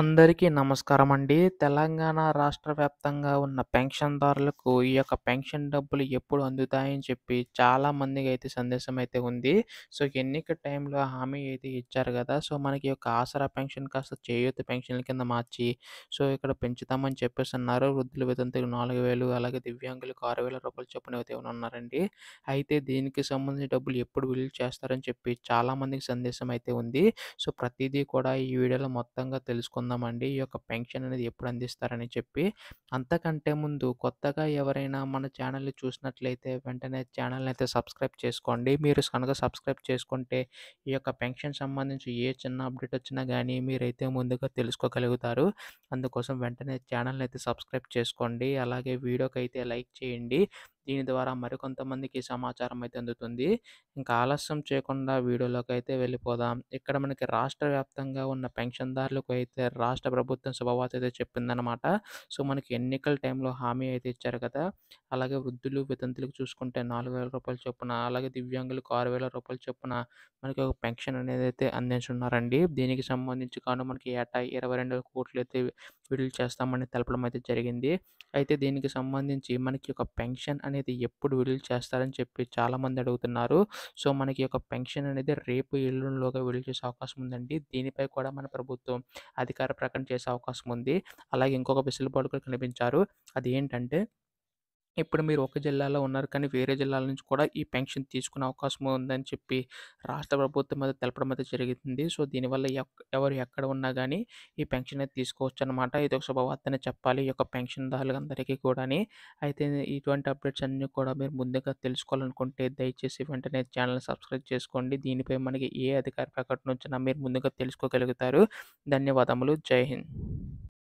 అందరికీ నమస్కారం అండి తెలంగాణ రాష్ట్ర వ్యాప్తంగా ఉన్న పెన్షన్దారులకు ఈ యొక్క పెన్షన్ డబ్బులు ఎప్పుడు అందుతాయని చెప్పి చాలా మందికి అయితే సందేశం అయితే ఉంది సో ఎన్నిక టైంలో హామీ అయితే ఇచ్చారు కదా సో మనకి యొక్క ఆసరా పెన్షన్ కాస్త చేయూత పెన్షన్ల కింద మార్చి సో ఇక్కడ పెంచుతామని చెప్పేసి అన్నారు వృద్ధుల వితంతులకు నాలుగు వేలు అలాగే దివ్యాంగులకు ఆరు వేల రూపాయలు చొప్పున అయితే ఉన్నారండి అయితే దీనికి సంబంధించిన డబ్బులు ఎప్పుడు విడుదల చేస్తారని చెప్పి చాలా మందికి సందేశం అయితే ఉంది సో ప్రతిదీ కూడా ఈ వీడియోలో మొత్తంగా తెలుసుకుందాం పొందామండి ఈ యొక్క పెన్షన్ అనేది ఎప్పుడు అందిస్తారని చెప్పి అంతకంటే ముందు కొత్తగా ఎవరైనా మన ఛానల్ని చూసినట్లయితే వెంటనే ఛానల్ని అయితే సబ్స్క్రైబ్ చేసుకోండి మీరు కనుక సబ్స్క్రైబ్ చేసుకుంటే ఈ యొక్క పెన్షన్ సంబంధించి ఏ చిన్న అప్డేట్ వచ్చినా కానీ మీరైతే ముందుగా తెలుసుకోగలుగుతారు అందుకోసం వెంటనే ఛానల్ని అయితే సబ్స్క్రైబ్ చేసుకోండి అలాగే వీడియోకి అయితే లైక్ చేయండి దీని ద్వారా మరికొంతమందికి సమాచారం అయితే అందుతుంది ఇంకా ఆలస్యం చేయకుండా వీడియోలోకి అయితే వెళ్ళిపోదాం ఇక్కడ మనకి రాష్ట్ర వ్యాప్తంగా ఉన్న పెన్షన్దారులకు అయితే రాష్ట్ర ప్రభుత్వం శుభవార్త అయితే చెప్పిందనమాట సో మనకి ఎన్నికల టైంలో హామీ అయితే ఇచ్చారు కదా అలాగే వృద్ధులు వితంతులకు చూసుకుంటే నాలుగు వేల రూపాయలు చొప్పున అలాగే దివ్యాంగులకు ఆరు వేల రూపాయలు చొప్పున మనకి ఒక పెన్షన్ అనేది అయితే అందించున్నారండి దీనికి సంబంధించి కాను మనకి ఏటా ఇరవై రెండు కోట్లు అయితే విడుదల చేస్తామని తెలపడం అయితే జరిగింది అయితే దీనికి సంబంధించి మనకి ఒక పెన్షన్ అనేది ఎప్పుడు విడుదల చేస్తారని చెప్పి చాలామంది అడుగుతున్నారు సో మనకి ఒక పెన్షన్ అనేది రేపు ఎల్లుండిలోగా విడుదల చేసే అవకాశం ఉందండి దీనిపై కూడా మన ప్రభుత్వం అధికార ప్రకటన చేసే అవకాశం ఉంది అలాగే ఇంకొక విసులుబాటు కూడా కనిపించారు అది ఏంటంటే ఇప్పుడు మీరు ఒక జిల్లాలో ఉన్నారు కానీ వేరే జిల్లాల నుంచి కూడా ఈ పెన్షన్ తీసుకునే అవకాశం ఉందని చెప్పి రాష్ట్ర ప్రభుత్వం మీద తెలపడం అయితే జరిగింది సో దీనివల్ల ఎవరు ఎక్కడ ఉన్నా కానీ ఈ పెన్షన్ అయితే తీసుకోవచ్చు అనమాట ఇది ఒక శుభవార్తనే చెప్పాలి ఈ యొక్క పెన్షన్దారులందరికీ కూడా అయితే ఇటువంటి అప్డేట్స్ అన్నీ కూడా మీరు ముందుగా తెలుసుకోవాలనుకుంటే దయచేసి వెంటనే ఛానల్ సబ్స్క్రైబ్ చేసుకోండి దీనిపై మనకి ఏ అధికార ప్రకటన వచ్చినా మీరు ముందుగా తెలుసుకోగలుగుతారు ధన్యవాదములు జై హింద్